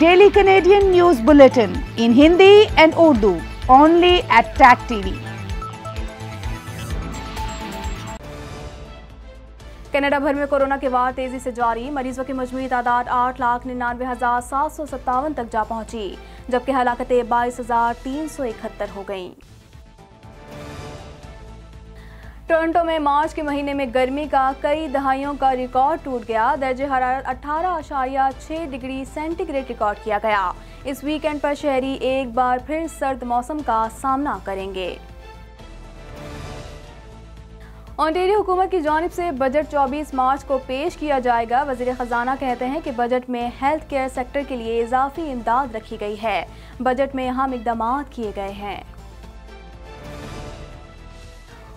Daily Canadian news bulletin in Hindi and Urdu only at Tag TV Canada भर में corona के वार तेजी से जारी मरीजों की मजमू तादाद आठ लाख निन्यानवे हजार सात सौ सत्तावन तक जा पहुंची जबकि हलाकतें बाईस हजार तीन सौ इकहत्तर हो गईं। टोरंटो में मार्च के महीने में गर्मी का कई दहाइयों का रिकॉर्ड टूट गया दर्ज हरारत अठारह आशारिया छः डिग्री सेंटीग्रेड रिकॉर्ड किया गया इस वीकेंड पर शहरी एक बार फिर सर्द मौसम का सामना करेंगे ऑन्टेरियो हुकूमत की जानब से बजट 24 मार्च को पेश किया जाएगा वजीर ख़जाना कहते हैं कि बजट में हेल्थ केयर सेक्टर के लिए इजाफी इमदाद रखी गई है बजट में अहम इकदाम किए गए हैं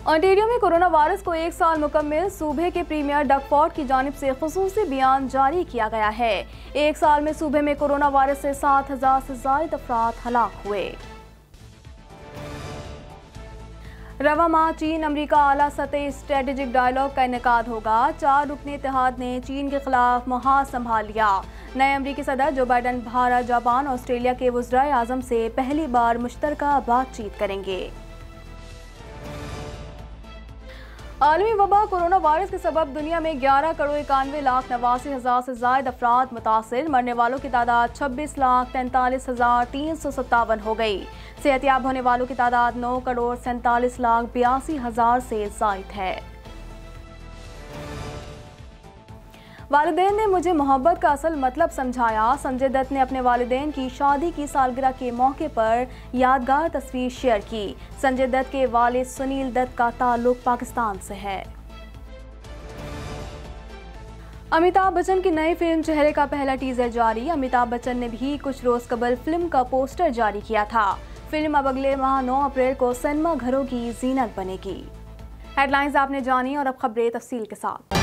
ऑन्टेरियो में कोरोना वायरस को एक साल मुकम्मल सूबे के प्रीमियर डकफोर्ड की जानब से खसूस बयान जारी किया गया है एक साल में सूबे में कोरोना वायरस से सात हजार से जायद अफराद हलाक हुए रवा माह चीन अमरीका आला सतह स्ट्रेटेजिक डायलॉग का इनका होगा चार रुकन इतिहाद ने चीन के खिलाफ मुहाज संभाल लिया नए अमरीकी सदर Joe Biden Bharat Japan Australia के वज्रा आजम से पहली बार मुश्तर बातचीत करेंगे आलमी वबा कोरोना वायरस के सबब दुनिया में ग्यारह करोड़ इक्यानवे लाख नवासी हज़ार से जायद अफराद मुतासर मरने वालों की तादाद छब्बीस लाख तैंतालीस हज़ार तीन सौ सत्तावन हो गई सेहतियाब होने वालों की तादाद नौ करोड़ सैंतालीस लाख बयासी हज़ार से जायद है वालदेन ने मुझे मोहब्बत का असल मतलब समझाया संजय दत्त ने अपने वालदेन की शादी की सालगिरह के मौके पर यादगार तस्वीर शेयर की संजय दत्त के वाले सुनील दत्त का ताल्लुक पाकिस्तान से है अमिताभ बच्चन की नई फिल्म चेहरे का पहला टीजर जारी अमिताभ बच्चन ने भी कुछ रोज कबल फिल्म का पोस्टर जारी किया था फिल्म अब अगले माह 9 अप्रैल को सिनेमा घरों की जीनत बनेगी हेडलाइंस आपने जानी और अब खबरें तफसील के साथ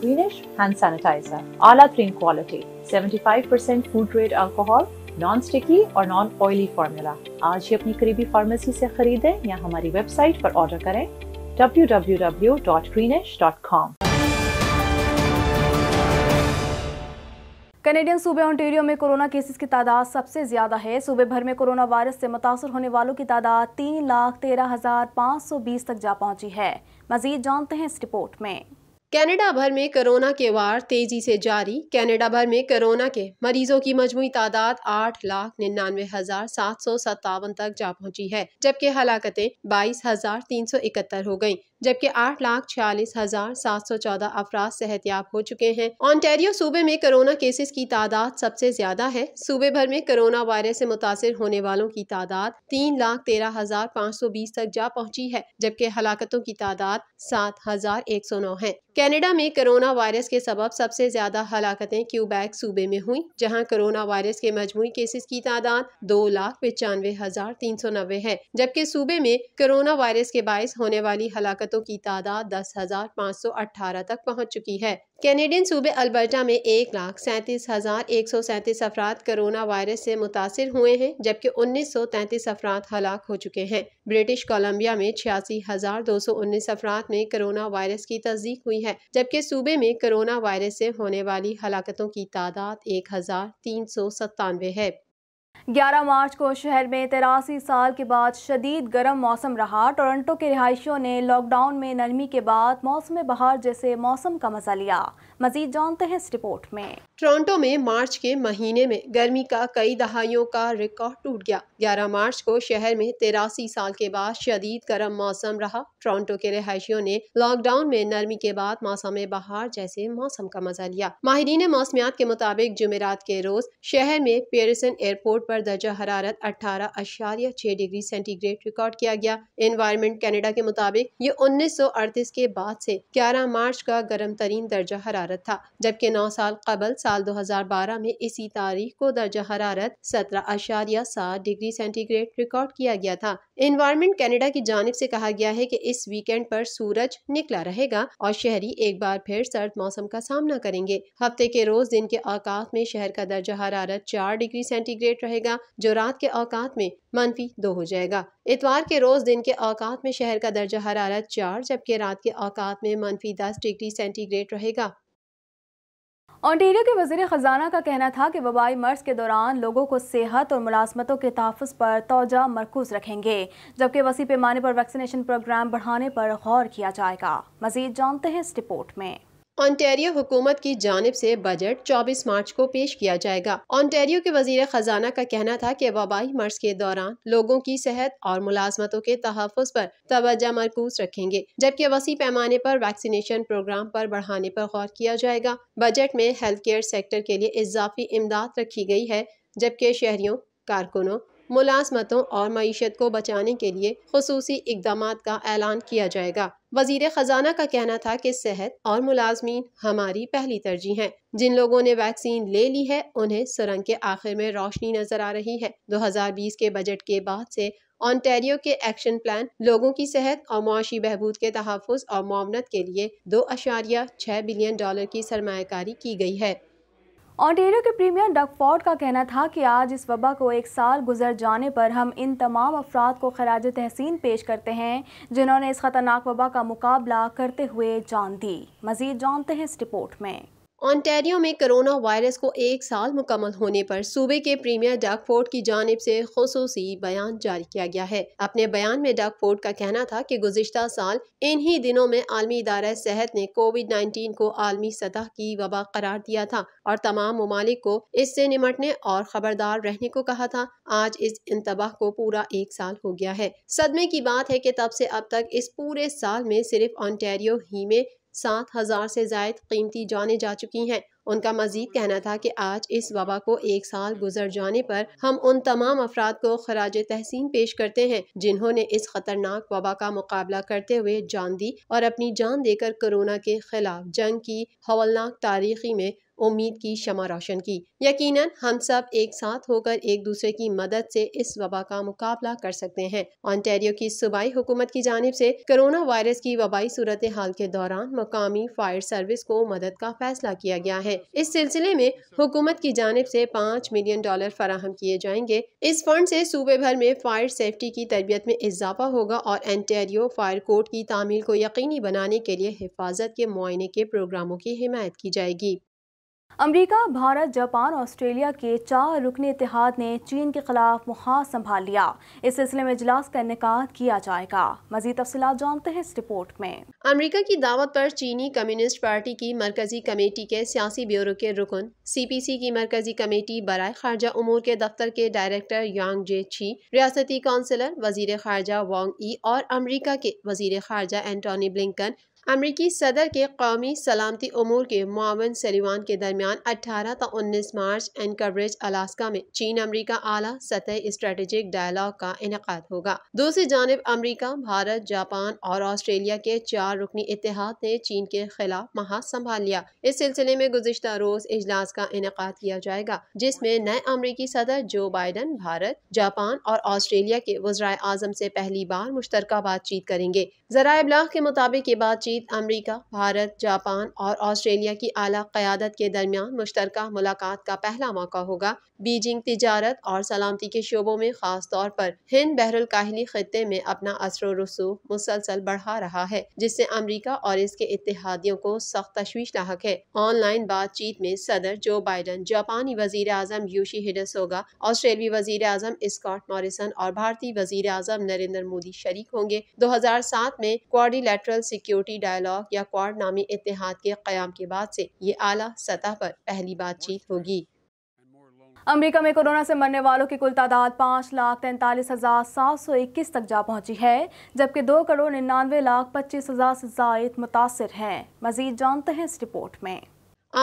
Greenish hand sanitizer, Ala clean quality, 75% food grade alcohol, non sticky और नॉन ऑयली फॉर्मूला आज ही अपनी करीबी फार्मेसी से खरीदें या हमारी वेबसाइट पर ऑर्डर करें www.greenish.com कनेडियन सूबे ऑन्टेरियो में कोरोना केसेस की तादाद सबसे ज़्यादा है सूबे भर में कोरोना वायरस से मुतासर होने वालों की तादाद तीन लाख तेरह हज़ार पाँच सौ बीस तक जा पहुंची है मजीद जानते हैं इस रिपोर्ट में कनाडा भर में कोरोना के वार तेजी से जारी कनाडा भर में कोरोना के मरीजों की मजमू तादाद आठ लाख निन्यानवे हजार सात सौ सत्तावन तक जा पहुंची है जबकि हलाकते बाईस हजार तीन सौ इकहत्तर हो गयी जबकि आठ लाख छियालीस हजार सात सौ चौदह अफराज सेहतियाब हो चुके हैं ऑन्टेरियो सूबे में कोरोना केसेस की तादाद सबसे ज्यादा है सूबे भर में कोरोना वायरस से मुतासर होने वालों की तादाद तीन लाख तेरह हजार पाँच सौ बीस तक जा पहुंची है जबकि हलाकतों की तादाद सात हजार एक सौ नौ है कैनेडा में कोरोना वायरस के सबब सबसे ज्यादा हलाकतें क्यूबैक सूबे में हुई जहाँ कोरोना वायरस के मजमू केसेस की तादाद दो लाख पचानवे हजार तीन सौ नब्बे है जबकि सूबे में कोरोना वायरस के बायस होने वाली हलाकत मौतों की तादाद दस हज़ार पाँच सौ अट्ठारह तक पहुँच चुकी है कैनेडियन सूबे अल्बर्टा में एक लाख सैंतीस हज़ार एक सौ सैंतीस अफराद कोरोना वायरस से मुतासर हुए हैं जबकि उन्नीस सौ तैंतीस अफराद हलाक हो चुके हैं ब्रिटिश कोलम्बिया में छियासी हज़ार दो सौ उन्नीस अफराद में कोरोना वायरस की तस्दीक हुई है जबकि सूबे में कोरोना वायरस से होने वाली हलाकतों की तादाद एक हज़ार तीन सौ सत्तानवे है 11 मार्च को शहर में तिरासी साल के बाद शदीद गर्म मौसम रहा टोरंटो के रिहायशियों ने लॉकडाउन में नरमी के बाद मौसम बहार जैसे मौसम का मजा लिया मजीद जानते हैं इस रिपोर्ट में टोरंटो में मार्च के महीने में गर्मी का कई दहाइयों का रिकॉर्ड टूट गया 11 मार्च को शहर में तिरासी साल के बाद शदीद गर्म मौसम रहा टोरंटो के रिहायशियों ने लॉकडाउन में नरमी के बाद मौसम बहार जैसे मौसम का मजा लिया माहरीन मौसमियात के मुताबिक जुमेरात के रोज शहर में पेरिसन एयरपोर्ट पर दर्जा हरारत अठारह अशारिया छह डिग्री सेंटीग्रेड रिकॉर्ड किया गया इन्वायरमेंट कनाडा के मुताबिक ये उन्नीस के बाद से 11 मार्च का गर्म तरीन दर्जा हरारत था जबकि नौ साल कबल साल 2012 में इसी तारीख को दर्जा हरारत सत्रह अशारिया सात डिग्री सेंटीग्रेड रिकॉर्ड किया गया था इन्वायरमेंट कनाडा की जानब ऐसी कहा गया है की इस वीकेंड आरोप सूरज निकला रहेगा और शहरी एक बार फिर सर्द मौसम का सामना करेंगे हफ्ते के रोज दिन के आकाश में शहर का दर्जा हरारत चार डिग्री सेंटीग्रेड रहेगा रहेगा जो रात के औकात में मनफी दो हो जाएगा इतवार के रोज दिन के औकात में शहर का दर्जा हरारत चार जबकि रात के औकात में मनफी दस डिग्री सेंटीग्रेड रहेगा ऑन्टेरियो के वजीर ख़जाना का कहना था कि वबाई मर्ज के दौरान लोगों को सेहत और मुलाजमतों के तहफ़ पर तोजा मरकूज रखेंगे जबकि वसी पैमाने पर वैक्सीनेशन प्रोग्राम बढ़ाने पर गौर किया जाएगा मजीद जानते हैं इस रिपोर्ट में ऑन्टेरियो हुकूमत की जानब से बजट 24 मार्च को पेश किया जाएगा ऑन्टेरियो के वजीर खजाना का कहना था कि वबाई मर्ज के दौरान लोगों की सेहत और मुलाजमतों के तहफ़ पर तोज्जा मरकूज रखेंगे जबकि वसी पैमाने पर वैक्सीनेशन प्रोग्राम पर बढ़ाने पर गौर किया जाएगा बजट में हेल्थ केयर सेक्टर के लिए इजाफी इमदाद रखी गई है जबकि शहरियों कारकुनों मुलाजमतों और मीशत को बचाने के लिए खसूसी इकदाम का ऐलान किया जाएगा वजीर ख़जाना का कहना था कि सेहत और मुलाजमीन हमारी पहली तरजीह है जिन लोगों ने वैक्सीन ले ली है उन्हें सुरंग के आखिर में रोशनी नजर आ रही है 2020 के बजट के बाद से ऑनटेरियो के एक्शन प्लान लोगों की सेहत और मुआशी बहबूद के तहफ़ और मामनत के लिए दो अशारिया छः बिलियन डॉलर की सरमाकारी की गई है ऑन्टेरियो के प्रीमियर डग फोर्ड का कहना था कि आज इस वबा को एक साल गुजर जाने पर हम इन तमाम अफराद को खराज तहसीन पेश करते हैं जिन्होंने इस ख़तरनाक वबा का मुकाबला करते हुए जान दी मज़ीद जानते हैं इस रिपोर्ट में ऑनटेरियो में कोरोना वायरस को एक साल मुकम्मल होने पर सूबे के प्रीमियर डाक फोर्ट की जानब से खसूसी बयान जारी किया गया है अपने बयान में डाक फोर्ट का कहना था कि गुजशत साल इन्हीं दिनों में आलमी इदारा सेहत ने कोविड 19 को आलमी सतह की वबा करार दिया था और तमाम ममालिक को इससे निमटने और खबरदार रहने को कहा था आज इस इंतबाह को पूरा एक साल हो गया है सदमे की बात है की तब से अब तक इस पूरे साल में सिर्फ ऑनटेरियो ही में सात हज़ार से जायद कीमती जाने जा चुकी हैं उनका मजीद कहना था कि आज इस वबा को एक साल गुजर जाने पर हम उन तमाम अफराद को खराज तहसीन पेश करते हैं जिन्होंने इस खतरनाक वबा का मुकाबला करते हुए जान दी और अपनी जान देकर कोरोना के खिलाफ जंग की हवलनाक तारीखी में उम्मीद की शमा रोशन की यकीनन हम सब एक साथ होकर एक दूसरे की मदद से इस वबा का मुकाबला कर सकते हैं ऑनटेरियो की सूबाई हुकूमत की जानब से कोरोना वायरस की वबाई सूरत हाल के दौरान मकामी फायर सर्विस को मदद का फैसला किया गया है इस सिलसिले में हुकूमत की जानब से पाँच मिलियन डॉलर फराहम किए जाएंगे इस फंड से सूबे भर में फायर सेफ्टी की तरबियत में इजाफा होगा और एंटेरियो फायर कोर्ट की तामील को यकीनी बनाने के लिए हिफाजत के मुआने के प्रोग्रामों की हिमायत की जाएगी अमेरिका, भारत जापान ऑस्ट्रेलिया के चार रुकन इतिहाद ने चीन के खिलाफ मुहाज संभाल लिया इस सिलसिले में इजलास का इनका किया जाएगा मजीद तफसी जानते हैं इस रिपोर्ट में अमेरिका की दावत पर चीनी कम्युनिस्ट पार्टी की मरकजी कमेटी के सियासी ब्यूरो के रुकन सी पी सी की मरकजी कमेटी बरए खारजा उमूर के दफ्तर के डायरेक्टर यांग जे छी रियाती काउंसिलर वजीर खारजा वांग ई और अमरीका के वजीर खारजा एंटोनी ब्लिंकन अमरीकी सदर के कौमी सलामती अमूर के मावन सलीवान के दरमियान 18 तो 19 मार्च एनकवरेज अलास्का में चीन अमरीका आला सतह स्ट्रेटेजिक डायलॉग का इनका होगा दूसरी जानब अमरीका भारत जापान और ऑस्ट्रेलिया के चार रुकनी इतिहाद ने चीन के खिलाफ महा संभाल लिया इस सिलसिले में गुजशत रोज इजलास का इनका किया जाएगा जिसमे नए अमरीकी सदर जो बाइडन भारत जापान और ऑस्ट्रेलिया के वज्रा आजम ऐसी पहली बार मुश्तर बातचीत करेंगे जरा इबलाग के मुताबिक ये बातचीत मजीद अमरीका भारत जापान और ऑस्ट्रेलिया की आला क़्यादत के दरमियान मुश्तर मुलाकात का पहला मौका होगा बीजिंग तजारत और सलामती के शोबों में खास तौर पर हिंद बहरुल काहली खत्े में अपना असर रसूख मुसलसल बढ़ा रहा है जिससे अमरीका और इसके इतिहादियों को सख्त तशवीश लाक है ऑनलाइन बातचीत में सदर जो बाइडन जापानी वजीर अजम यूशी हिडसोगा ऑस्ट्रेलवी वजीर अजम स्कॉट मॉरिसन और भारतीय वजीर अजम नरेंद्र मोदी शरीक होंगे दो हजार सात में क्वारिलेटरल सिक्योरिटी सिटी डायलॉग या क्वार नामी इतिहाद के क्याम के बाद से ये आला सतह पर पहली बातचीत होगी अमेरिका में कोरोना से मरने वालों की कुल तादाद पाँच लाख तैंतालीस हज़ार सात सौ इक्कीस तक जा पहुंची है जबकि दो करोड़ निन्यानवे लाख पच्चीस हज़ार से जायद मुतासर हैं मजीद जानते हैं इस रिपोर्ट में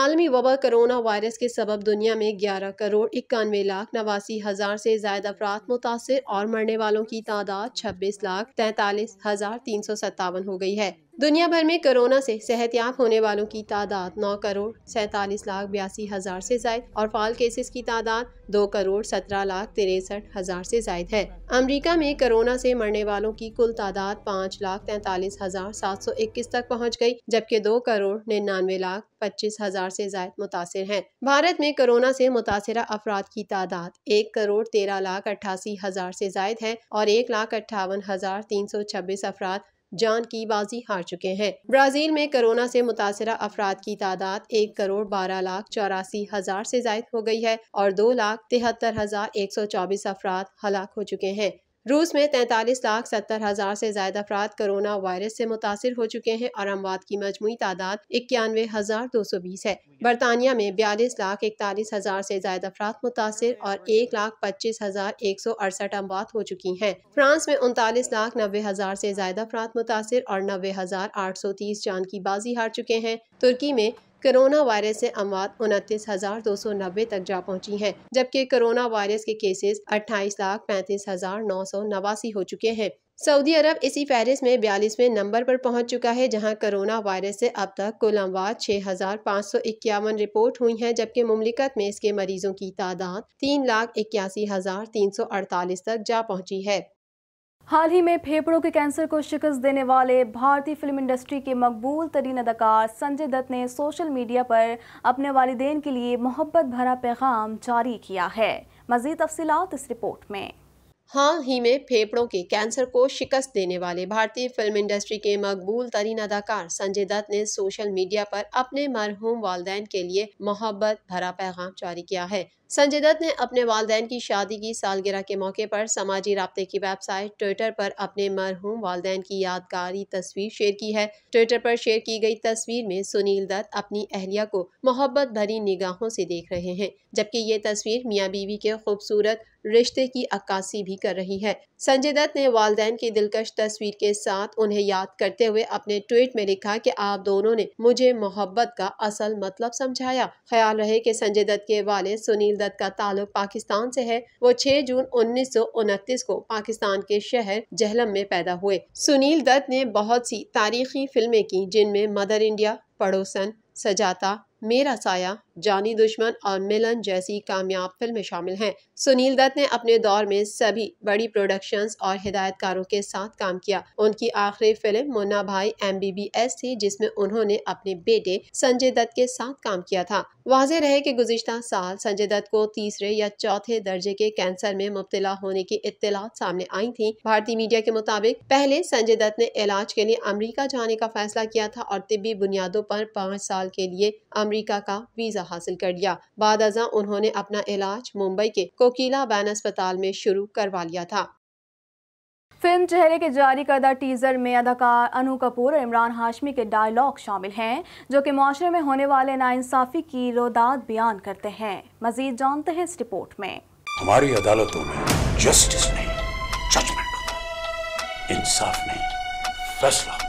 आलमी वबा कोरोना वायरस के सबब दुनिया में ग्यारह करोड़ इक्यानवे लाख नवासी हज़ार से ज्यादा अफराद मुतासर और मरने वालों की तादाद छब्बीस लाख तैंतालीस हज़ार तीन सौ सत्तावन हो गई है दुनिया भर में कोरोना से सेहतयाब होने वालों की तादाद नौ करोड़ सैंतालीस लाख बयासी हज़ार से ज्यादा और फाल केसेस की तादाद दो करोड़ सत्रह लाख तिरसठ हज़ार से ज्यादा है अमेरिका में कोरोना से मरने वालों की कुल तादाद पाँच लाख तैंतालीस हज़ार सात सौ इक्कीस तक पहुँच गई जबकि दो करोड़ निन्यानवे लाख पच्चीस हज़ार से ज्यादा मुतासर हैं भारत में कोरोना से मुतासर अफराद की तादाद एक करोड़ तेरह लाख अट्ठासी हज़ार से जायद है और एक लाख अट्ठावन हज़ार तीन सौ छब्बीस अफराद जान की बाजी हार चुके हैं ब्राज़ील में कोरोना से मुतासर अफराद की तादाद एक करोड़ बारह लाख चौरासी हज़ार से जायद हो गई है और दो लाख तिहत्तर हज़ार एक सौ चौबीस अफराद हलाक हो चुके हैं रूस में तैंतालीस लाख सत्तर हज़ार से ज्यादा अफराद कोरोना वायरस से मुतासर हो चुके हैं और अमवाद की मजमू तादाद इक्यानवे हज़ार दो सौ बीस है बरतानिया में बयालीस लाख इकतालीस हज़ार से ज्यादा अफराद मुतासर और एक लाख पच्चीस हज़ार एक सौ अड़सठ अमवात हो चुकी हैं फ्रांस में उनतालीस लाख नब्बे हज़ार से ज्यादा अफराद मुतासर और नब्बे हज़ार आठ सौ तीस जान की बाजी हार चुके हैं तुर्की में कोरोना वायरस से अमवात उनतीस हजार दो सौ नब्बे तक जा पहुंची हैं, जबकि कोरोना वायरस के केसेस अट्ठाईस लाख पैंतीस हजार नौ सौ नवासी हो चुके हैं सऊदी अरब इसी फहरिस्त में बयालीसवें नंबर पर पहुंच चुका है जहां कोरोना वायरस से अब तक कुल अमवात छः हज़ार पाँच सौ इक्यावन रिपोर्ट हुई हैं जबकि मुमलिकत में इसके मरीजों की तादाद तीन लाख इक्यासी हज़ार तीन सौ अड़तालीस तक जा पहुंची है हाल ही में फेफड़ों के कैंसर को शिकस्त देने वाले भारतीय फिल्म इंडस्ट्री के मकबूल तरीन अदाकार संजय दत्त ने सोशल मीडिया पर अपने वालदेन के लिए मोहब्बत भरा पैगाम जारी किया है मजीद तफसीत इस रिपोर्ट में हाल ही में फेफड़ों के कैंसर को शिकस्त देने वाले भारतीय फिल्म इंडस्ट्री के मकबूल तरीन अदाकार संजय दत्त ने सोशल मीडिया पर अपने मरहूम वालदेन के लिए मोहब्बत भरा पैगाम जारी किया है संजय दत्त ने अपने वालदेन की शादी की सालगिरह के मौके पर समाजी रबते की वेबसाइट ट्विटर पर अपने मरहूम वालदेन की यादगारी तस्वीर शेयर की है ट्विटर पर शेयर की गई तस्वीर में सुनील दत्त अपनी अहलिया को मोहब्बत भरी निगाहों से देख रहे हैं जबकि ये तस्वीर मियाँ बीवी के खूबसूरत रिश्ते की अक्कासी भी कर रही है संजय दत्त ने वालदेन की दिलकश तस्वीर के साथ उन्हें याद करते हुए अपने ट्वीट में लिखा कि आप दोनों ने मुझे मोहब्बत का असल मतलब समझाया ख्याल रहे कि संजय दत्त के वाले सुनील दत्त मदद का ताल्लुक पाकिस्तान से है वो 6 जून उन्नीस को पाकिस्तान के शहर जहलम में पैदा हुए सुनील दत्त ने बहुत सी तारीखी फिल्में की जिनमें मदर इंडिया पड़ोसन सजाता मेरा साया जानी दुश्मन और मिलन जैसी कामयाब फिल्में शामिल हैं सुनील दत्त ने अपने दौर में सभी बड़ी प्रोडक्शंस और हिदायतकारों के साथ काम किया उनकी आखिरी फिल्म मुन्ना भाई एम थी जिसमें उन्होंने अपने बेटे संजय दत्त के साथ काम किया था वाजह रहे कि गुजशत साल संजय दत्त को तीसरे या चौथे दर्जे के कैंसर में मुबतला होने की इतलात सामने आई थी भारतीय मीडिया के मुताबिक पहले संजय दत्त ने इलाज के लिए अमरीका जाने का फैसला किया था और तिब्बी बुनियादों पर पाँच साल के लिए अमरीका का वीज़ा हासिल कर लिया बाद अजा उन्होंने अपना इलाज मुंबई के कोकीला बैन अस्पताल में शुरू करवा लिया था फिल्म चेहरे के जारी करदा टीज़र में अदाकार अनु कपूर और इमरान हाशमी के डायलॉग शामिल हैं जो कि माशरे में होने वाले नाइंसाफ़ी की रोदात बयान करते हैं मजीद जानते हैं इस रिपोर्ट में हमारी अदालतों में जस्टिस नहीं जजमेंट होता इंसाफ नहीं फैसला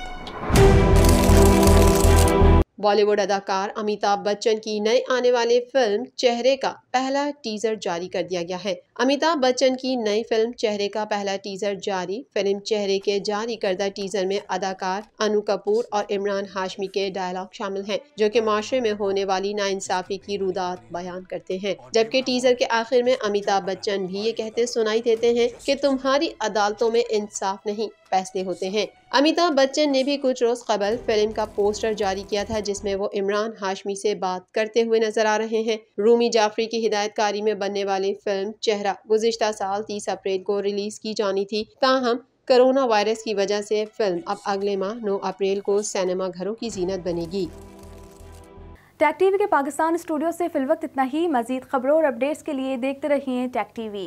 बॉलीवुड अदाकार अमिताभ बच्चन की नए आने वाले फिल्म चेहरे का पहला टीजर जारी कर दिया गया है अमिताभ बच्चन की नई फिल्म चेहरे का पहला टीजर जारी फिल्म चेहरे के जारी करदा टीजर में अदाकार अनु कपूर और इमरान हाशमी के डायलॉग शामिल हैं जो कि माशरे में होने वाली नाइंसाफी की रुदात बयान करते हैं जबकि टीजर के आखिर में अमिताभ बच्चन भी ये कहते सुनाई देते हैं की तुम्हारी अदालतों में इंसाफ नहीं फैसले होते हैं अमिताभ बच्चन ने भी कुछ रोज कबल फिल्म का पोस्टर जारी किया था जिसमें वो इमरान हाशमी से बात करते हुए नजर आ रहे हैं रूमी जाफरी की हिदायतकारी में बनने वाली फिल्म चेहरा गुजशत साल तीस अप्रैल को रिलीज की जानी थी ताहम कोरोना वायरस की वजह से फिल्म अब अगले माह 9 अप्रैल को सिनेमा घरों की जीनत बनेगी टैक टीवी के पाकिस्तान स्टूडियो से फिलवक्त इतना ही मजीद खबरों और अपडेट्स के लिए देखते रहिए टैक टीवी